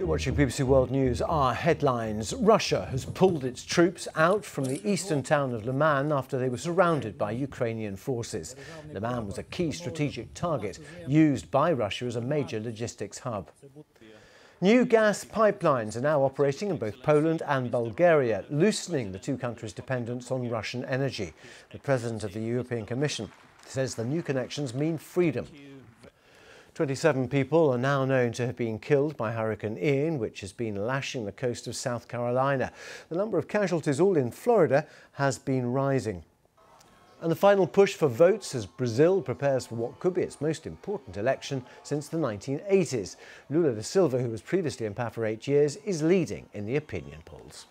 You're watching BBC World News. Our headlines. Russia has pulled its troops out from the eastern town of Liman after they were surrounded by Ukrainian forces. Liman was a key strategic target used by Russia as a major logistics hub. New gas pipelines are now operating in both Poland and Bulgaria, loosening the two countries' dependence on Russian energy. The president of the European Commission says the new connections mean freedom 27 people are now known to have been killed by Hurricane Ian, which has been lashing the coast of South Carolina. The number of casualties all in Florida has been rising. And the final push for votes as Brazil prepares for what could be its most important election since the 1980s. Lula da Silva, who was previously in power for eight years, is leading in the opinion polls.